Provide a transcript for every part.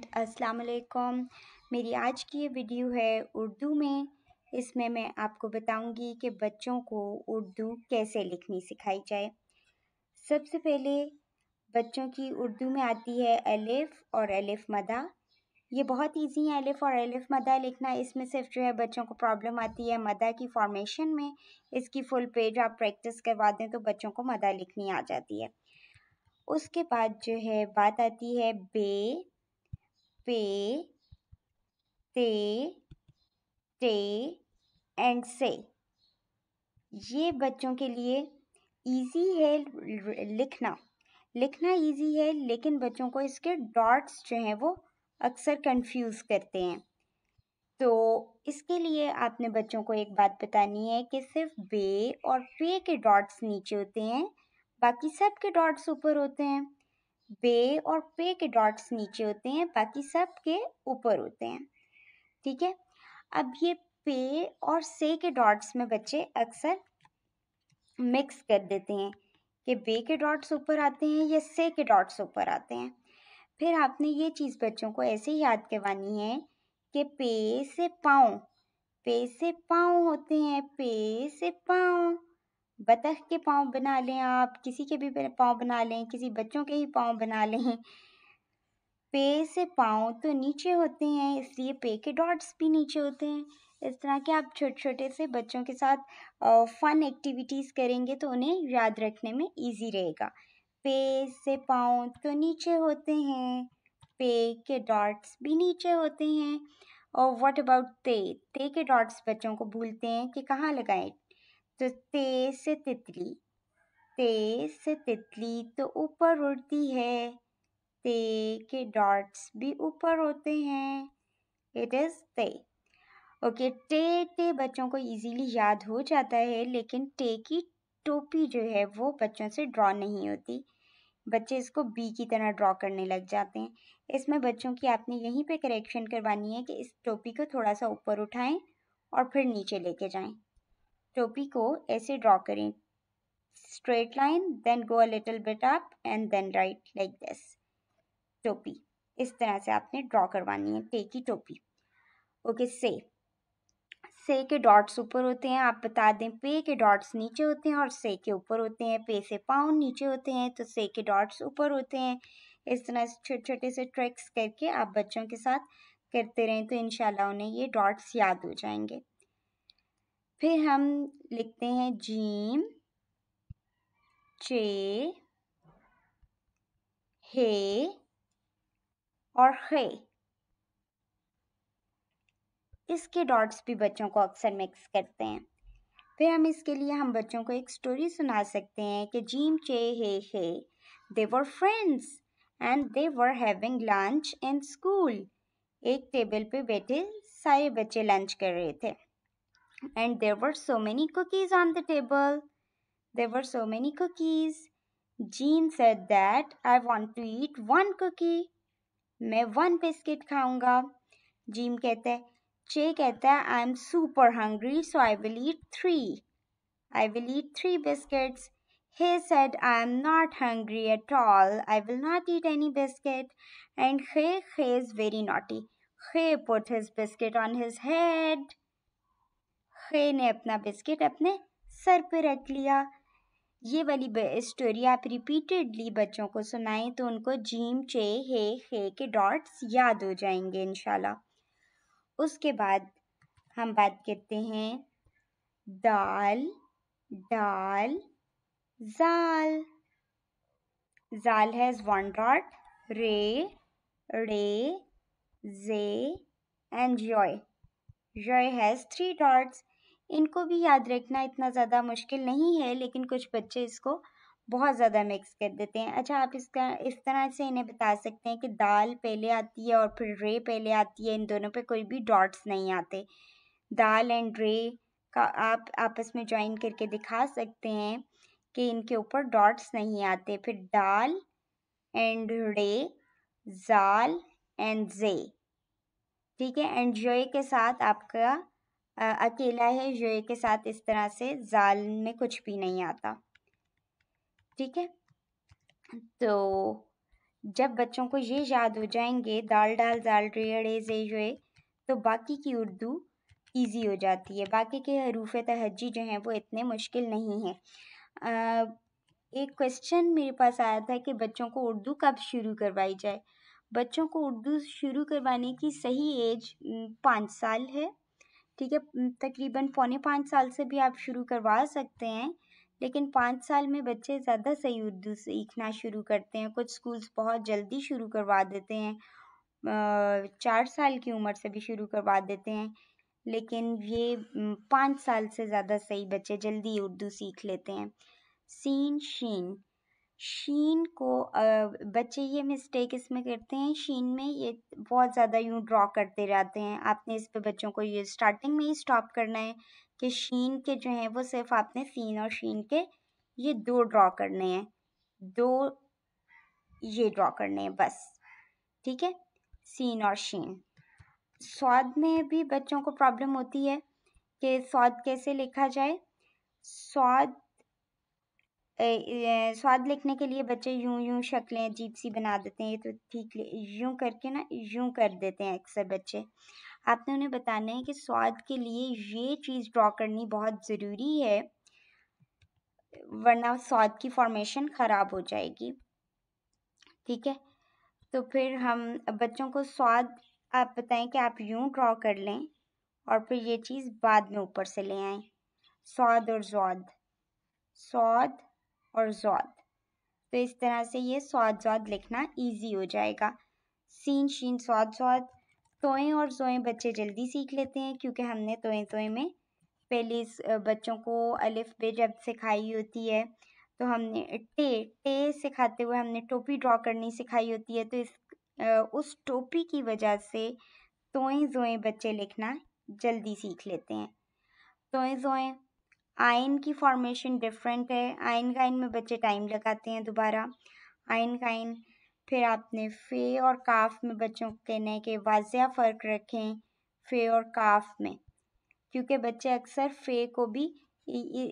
Student अस्सलाम वालेकुम मेरी आज की ये वीडियो है उर्दू में इसमें मैं आपको बताऊंगी कि बच्चों को उर्दू कैसे लिखनी सिखाई जाए सबसे पहले बच्चों की उर्दू में आती है अलिफ़ और अलिफ़ मदा ये बहुत इजी है अलिफ़ और अलिफ़ मदा लिखना इसमें सिर्फ जो है बच्चों को प्रॉब्लम आती है मदा की फॉर्मेशन में इसकी फुल पेज आप प्रैक्टिस करवा दें तो बच्चों को मदा लिखनी आ जाती है उसके बाद जो है बात आती है बे पे ते टे एंड से ये बच्चों के लिए इजी है लिखना लिखना इजी है लेकिन बच्चों को इसके डॉट्स जो हैं वो अक्सर कंफ्यूज करते हैं तो इसके लिए आपने बच्चों को एक बात बतानी है कि सिर्फ बे और पे के डॉट्स नीचे होते हैं बाकी सब के डॉट्स ऊपर होते हैं बे और पे के डॉट्स नीचे होते हैं बाकी सब के ऊपर होते हैं ठीक है अब ये पे और से के डॉट्स में बच्चे अक्सर मिक्स कर देते हैं कि बे के डॉट्स ऊपर आते हैं या से के डॉट्स ऊपर आते हैं फिर आपने ये चीज़ बच्चों को ऐसे ही याद करवानी है कि पे से पाँव पे से पाँव होते हैं पे से पाँव बतख के पाँव बना लें आप किसी के भी पाँव बना लें किसी बच्चों के ही पाँव बना लें पे से पाँव तो नीचे होते हैं इसलिए पे के डॉट्स भी नीचे होते हैं इस तरह के आप छोटे छोटे से बच्चों के साथ फ़न एक्टिविटीज़ करेंगे तो उन्हें याद रखने में इजी रहेगा पे से पाँव तो नीचे होते हैं पे के डॉट्स भी नीचे होते हैं और व्हाट अबाउट ते ते के डॉट्स बच्चों को भूलते हैं कि कहाँ लगाएं तो ते से तितली ते से तितली तो ऊपर उड़ती है ते के डॉट्स भी ऊपर होते हैं इट इज़ ते ओके टे टे बच्चों को इजीली याद हो जाता है लेकिन टे की टोपी जो है वो बच्चों से ड्रॉ नहीं होती बच्चे इसको बी की तरह ड्रॉ करने लग जाते हैं इसमें बच्चों की आपने यहीं पे करेक्शन करवानी है कि इस टोपी को थोड़ा सा ऊपर उठाएं और फिर नीचे लेके जाएं टोपी को ऐसे ड्रॉ करें straight line then go a little bit up and then right like this टोपी इस तरह से आपने ड्रॉ करवानी है टे की टोपी ओके से से के डॉट्स ऊपर होते हैं आप बता दें पे के डॉट्स नीचे होते हैं और से के ऊपर होते हैं पे से पाउंड नीचे होते हैं तो से के डॉट्स ऊपर होते हैं इस तरह से छोटे छोटे से ट्रिक्स करके आप बच्चों के साथ करते रहें तो इन उन्हें ये डॉट्स याद हो जाएंगे फिर हम लिखते हैं जीम चे हे और खे इसके डॉट्स भी बच्चों को अक्सर मिक्स करते हैं फिर हम इसके लिए हम बच्चों को एक स्टोरी सुना सकते हैं कि Jim Che hey hey they were friends and they were having lunch in school एक टेबल पे बैठे सारे बच्चे लंच कर रहे थे And there were so many cookies on the table. There were so many cookies. Jean said that I want to eat one cookie. मैं one biscuit खाऊंगा जीम कहता Che कहता I am super hungry, so I will eat three. I will eat three biscuits. He said, I am not hungry at all. I will not eat any biscuit. And He, he is very naughty. He put his biscuit on his head. खे ने अपना biscuit अपने sir पर रख लिया ये वाली story आप रिपीटेडली बच्चों को सुनाएं तो उनको जीम चे हे खे के डॉट्स याद हो जाएंगे इन उसके बाद हम बात करते हैं दाल डाल जाल जाल has one dot Ray Ray J and Joy Joy has three dots इनको भी याद रखना इतना ज़्यादा मुश्किल नहीं है लेकिन कुछ बच्चे इसको बहुत ज़्यादा मिक्स कर देते हैं अच्छा आप इसका इस तरह से इन्हें बता सकते हैं कि दाल पहले आती है और फिर रे पहले आती है इन दोनों पे कोई भी डॉट्स नहीं आते दाल एंड रे का आप आपस में ज्वाइन करके दिखा सकते हैं कि इनके ऊपर डॉट्स नहीं आते फिर दाल एंड रे जाल एंड जे ठीक है एंड जोए के साथ आपका अकेला है यूए के साथ इस तरह से जाल में कुछ भी नहीं आता ठीक है तो जब बच्चों को ये याद हो जाएंगे दाल डाल जाल रेड़े जे यूए तो बाकी की उर्दू इजी हो जाती है बाकी के हरूफ तहजी जो हैं वो इतने मुश्किल नहीं हैं एक क्वेश्चन मेरे पास आया था कि बच्चों को उर्दू कब शुरू करवाई जाए बच्चों को उर्दू शुरू करवाने की सही एज पाँच साल है ठीक है तकरीबन पौने पाँच साल से भी आप शुरू करवा सकते हैं लेकिन पाँच साल में बच्चे ज़्यादा सही उर्दू सीखना शुरू करते हैं कुछ स्कूल्स बहुत जल्दी शुरू करवा देते हैं चार साल की उम्र से भी शुरू करवा देते हैं लेकिन ये पाँच साल से ज़्यादा सही बच्चे जल्दी उर्दू सीख लेते हैं सीन शीन शीन को बच्चे ये मिस्टेक इसमें करते हैं शीन में ये बहुत ज़्यादा यूँ ड्रॉ करते रहते हैं आपने इस पे बच्चों को ये स्टार्टिंग में ही स्टॉप करना है कि शीन के जो हैं वो सिर्फ आपने सीन और शीन के ये दो ड्रॉ करने हैं दो ये ड्रॉ करने हैं बस ठीक है सीन और शीन स्वाद में भी बच्चों को प्रॉब्लम होती है कि स्वाद कैसे लिखा जाए स्वाद स्वाद लिखने के लिए बच्चे यूं यूं शक्लें अजीब सी बना देते हैं ये तो ठीक यूं करके ना यूं कर देते हैं अक्सर बच्चे आपने उन्हें बताना है कि स्वाद के लिए ये चीज़ ड्रॉ करनी बहुत ज़रूरी है वरना स्वाद की फॉर्मेशन ख़राब हो जाएगी ठीक है तो फिर हम बच्चों को स्वाद आप बताएं कि आप यूं ड्रॉ कर लें और फिर ये चीज़ बाद में ऊपर से ले आएँ स्वाद और स्वाद स्वाद और जौद तो इस तरह से ये स्वाद जौद लिखना ईजी हो जाएगा सीन शीन स्वाद स्वाद तोएँ और जोएँ बच्चे जल्दी सीख लेते हैं क्योंकि हमने तोएँ तोएँ में पहले बच्चों को अलिफ बे जब सिखाई होती है तो हमने टे टे सिखाते हुए हमने टोपी ड्रॉ करनी सिखाई होती है तो इस उस टोपी की वजह से तोएँ जोएँ बच्चे लिखना जल्दी सीख लेते हैं तोएँ जोएँ आयन की फॉर्मेशन डिफरेंट है आयन का आयन में बच्चे टाइम लगाते हैं दोबारा आयन का आयन फिर आपने फे और काफ में बच्चों को कहना है कि वाजिया फ़र्क रखें फे और काफ में क्योंकि बच्चे अक्सर फे को भी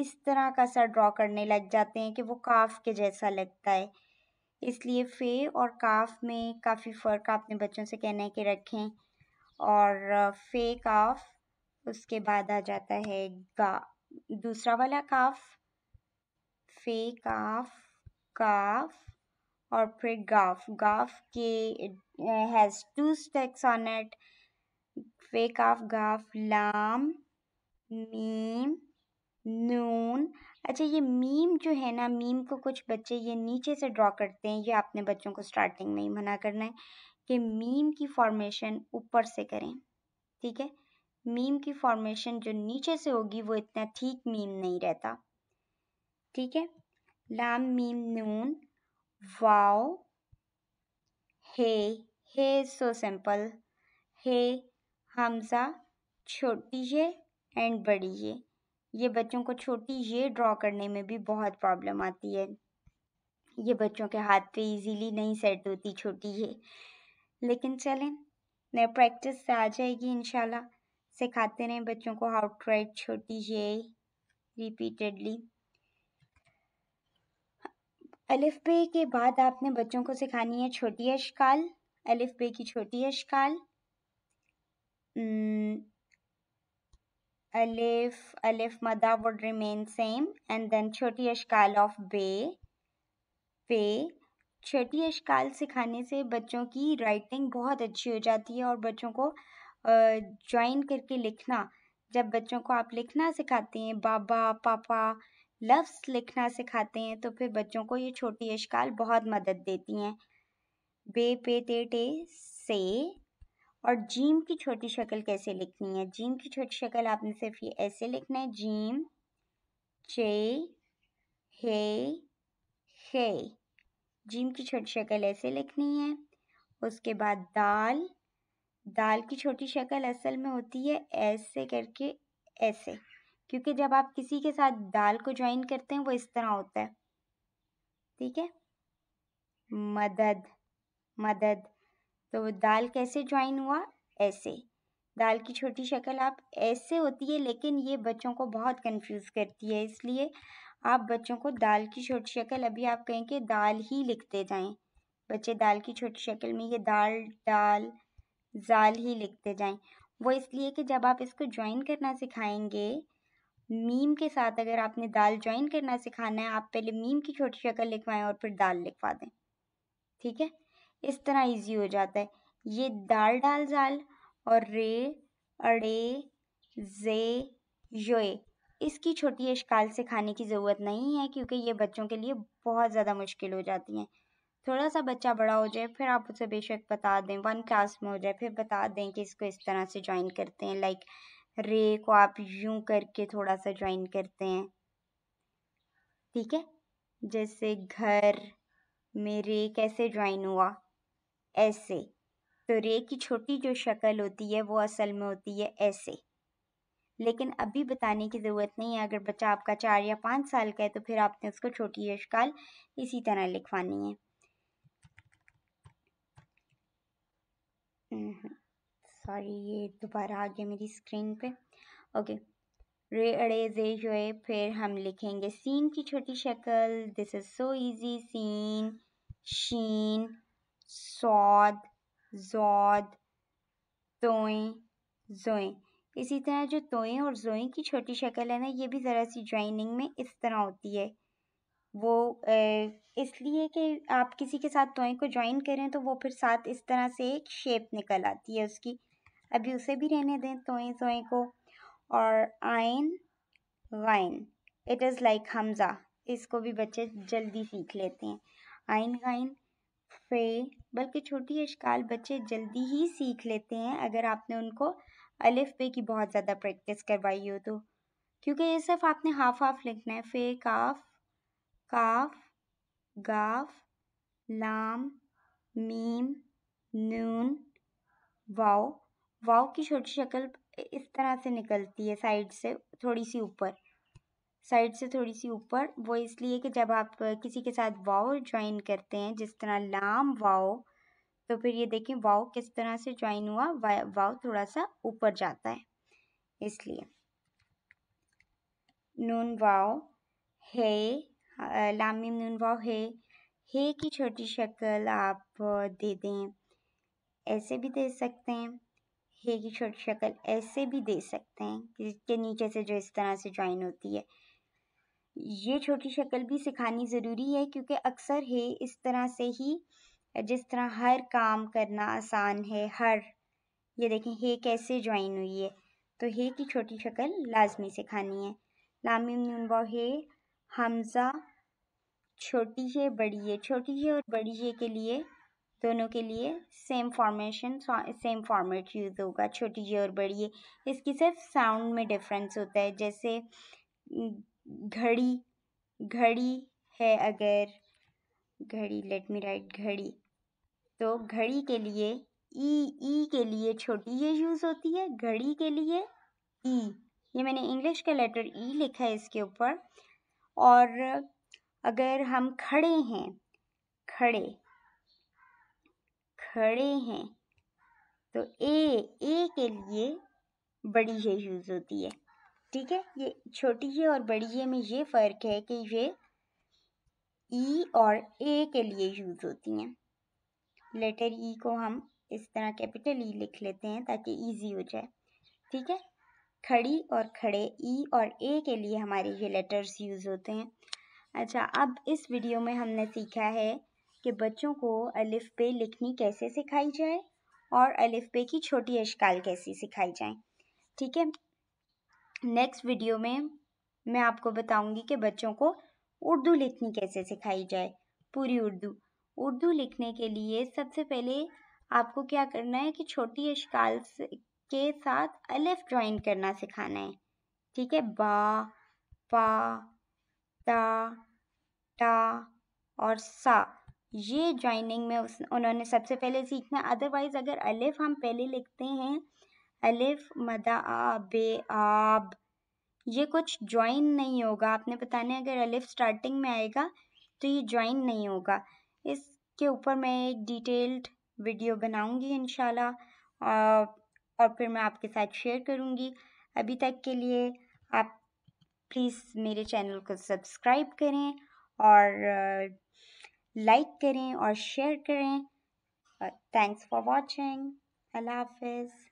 इस तरह का सर ड्रॉ करने लग जाते हैं कि वो काफ के जैसा लगता है इसलिए फे और काफ में काफ़ी फ़र्क आपने बच्चों से कहना है कि रखें और फे काफ उसके बाद आ जाता है गा दूसरा वाला काफ फे काफ काफ और फिर गाफ गाफ के has two sticks on it फे काफ गाफ लाम मीम नून अच्छा ये मीम जो है ना मीम को कुछ बच्चे ये नीचे से ड्रॉ करते हैं ये आपने बच्चों को स्टार्टिंग में ही मना करना है कि मीम की फॉर्मेशन ऊपर से करें ठीक है मीम की फॉर्मेशन जो नीचे से होगी वो इतना ठीक मीम नहीं रहता ठीक है लाम मीम नून वाओ हे हे सो सिंपल हे हमजा छोटी ये एंड बड़ी ये ये बच्चों को छोटी ये ड्रॉ करने में भी बहुत प्रॉब्लम आती है ये बच्चों के हाथ पे इजीली नहीं सेट होती छोटी ये लेकिन चलें नए प्रैक्टिस से आ जाएगी इंशाल्लाह सिखाते रहें बच्चों को हाउ टू राइट छोटी जे रिपीटेडली अलिफ बे के बाद आपने बच्चों को सिखानी है छोटी अशकाल अलिफ बे की छोटी अशकाल अलिफ अलिफ मदा would remain same and then छोटी अशकाल ऑफ बे पे छोटी अशकाल सिखाने से बच्चों की राइटिंग बहुत अच्छी हो जाती है और बच्चों को ज्वाइन करके लिखना जब बच्चों को आप लिखना सिखाते हैं बाबा पापा लफ्स लिखना सिखाते हैं तो फिर बच्चों को ये छोटी अशकाल बहुत मदद देती हैं बे पे ते टे से और जीम की छोटी शक्ल कैसे लिखनी है जीम की छोटी शक्ल आपने सिर्फ ये ऐसे लिखना है जीम चे हे हे जीम की छोटी शक्ल ऐसे लिखनी है उसके बाद दाल दाल की छोटी शक्ल असल में होती है ऐसे करके ऐसे क्योंकि जब आप किसी के साथ दाल को ज्वाइन करते हैं वो इस तरह होता है ठीक है मदद मदद तो दाल कैसे ज्वाइन हुआ ऐसे दाल की छोटी शक्ल आप ऐसे होती है लेकिन ये बच्चों को बहुत कंफ्यूज करती है इसलिए आप बच्चों को दाल की छोटी शक्ल अभी आप कहें कि दाल ही लिखते जाएं बच्चे दाल की छोटी शक्ल में ये दाल डाल जाल ही लिखते जाएं वो इसलिए कि जब आप इसको ज्वाइन करना सिखाएंगे मीम के साथ अगर आपने दाल ज्वाइन करना सिखाना है आप पहले मीम की छोटी शक्ल लिखवाएं और फिर दाल लिखवा दें ठीक है इस तरह इजी हो जाता है ये दाल डाल जाल और रे अड़े जे योए इसकी छोटी अशकाल सिखाने की ज़रूरत नहीं है क्योंकि ये बच्चों के लिए बहुत ज़्यादा मुश्किल हो जाती हैं थोड़ा सा बच्चा बड़ा हो जाए फिर आप उसे बेशक बता दें वन क्लास में हो जाए फिर बता दें कि इसको इस तरह से ज्वाइन करते हैं लाइक रे को आप यूं करके थोड़ा सा ज्वाइन करते हैं ठीक है जैसे घर में रे कैसे ज्वाइन हुआ ऐसे तो रे की छोटी जो शक्ल होती है वो असल में होती है ऐसे लेकिन अभी बताने की ज़रूरत नहीं है अगर बच्चा आपका चार या पाँच साल का है तो फिर आपने उसको छोटी अशकाल इसी तरह लिखवानी है सॉरी हम्म, ये दोबारा आ गया मेरी स्क्रीन पे ओके रे अड़े जे जो है फिर हम लिखेंगे सीन की छोटी शक्ल दिस इज़ सो इजी सीन शीन सौद जौद तोएं जोएं इसी तरह जो तोएं और जोएं की छोटी शक्ल है ना ये भी ज़रा सी ज्वाइनिंग में इस तरह होती है वो ए, इसलिए कि आप किसी के साथ टॉय को ज्वाइन करें तो वो फिर साथ इस तरह से एक शेप निकल आती है उसकी अभी उसे भी रहने दें तोएं तोएं को और आइन गाइन इट इज़ लाइक हमज़ा इसको भी बच्चे जल्दी सीख लेते हैं आइन गाइन फे बल्कि छोटी अशकाल बच्चे जल्दी ही सीख लेते हैं अगर आपने उनको अलिफ पे की बहुत ज़्यादा प्रैक्टिस करवाई हो तो क्योंकि ये सिर्फ आपने हाफ हाफ लिखना है फे काफ काफ गाफ लाम मीम नून वाओ वाओ की छोटी शक्ल इस तरह से निकलती है साइड से थोड़ी सी ऊपर साइड से थोड़ी सी ऊपर वो इसलिए कि जब आप किसी के साथ वाओ ज्वाइन करते हैं जिस तरह लाम वाओ तो फिर ये देखें वाव किस तरह से ज्वाइन हुआ वा, वाव थोड़ा सा ऊपर जाता है इसलिए नून वाओ है लामी नून वाव है हे की छोटी शक्ल आप दे दें ऐसे भी दे सकते हैं हे की छोटी शक्ल ऐसे भी दे सकते हैं जिसके नीचे से जो इस तरह से ज्वाइन होती है ये छोटी शक्ल भी सिखानी ज़रूरी है क्योंकि अक्सर है इस तरह से ही जिस तरह हर काम करना आसान है हर ये देखें हे कैसे ज्वाइन हुई है तो हे की छोटी शक्ल लाजमी सिखानी है लामिम नून हे हमज़ा छोटी है बड़ी ए छोटी है और बड़ी ए के लिए दोनों के लिए same formation same format use होगा छोटी ए और बड़ी ए इसकी सिर्फ साउंड में डिफरेंस होता है जैसे घड़ी घड़ी है अगर घड़ी लेट मी राइट घड़ी तो घड़ी के लिए ई ई के लिए छोटी ये यूज़ होती है घड़ी के लिए ई ये मैंने इंग्लिश का लेटर ई e लिखा है इसके ऊपर और अगर हम खड़े हैं खड़े खड़े हैं तो ए ए के लिए बड़ी है यूज़ होती है ठीक है ये छोटी है और बड़ी ये में ये फ़र्क है कि ये ई और ए के लिए यूज़ होती हैं लेटर ई को हम इस तरह कैपिटल ई लिख लेते हैं ताकि इजी हो जाए ठीक है खड़ी और खड़े ई और ए के लिए हमारे ये लेटर्स यूज़ होते हैं अच्छा अब इस वीडियो में हमने सीखा है कि बच्चों को अलिफ पे लिखनी कैसे सिखाई जाए और अलिफ पे की छोटी अशकाल कैसी सिखाई जाए ठीक है नेक्स्ट वीडियो में मैं आपको बताऊंगी कि बच्चों को उर्दू लिखनी कैसे सिखाई जाए पूरी उर्दू उर्दू लिखने के लिए सबसे पहले आपको क्या करना है कि छोटी अशकाल के साथ अलिफ ज्वाइन करना सिखाना है ठीक है बा पा ता टा और सा ये ज्वाइनिंग में उस उन्होंने सबसे पहले सीखना अदरवाइज अगर अलिफ हम पहले लिखते हैं अलिफ मदा आ बे आब ये कुछ ज्वाइन नहीं होगा आपने पता नहीं अगर अलिफ स्टार्टिंग में आएगा तो ये ज्वाइन नहीं होगा इसके ऊपर मैं एक डिटेल्ड वीडियो बनाऊंगी इन और फिर मैं आपके साथ शेयर करूंगी अभी तक के लिए आप प्लीज़ मेरे चैनल को सब्सक्राइब करें और लाइक करें और शेयर करें थैंक्स फॉर वॉचिंग अल्लाह हाफिज़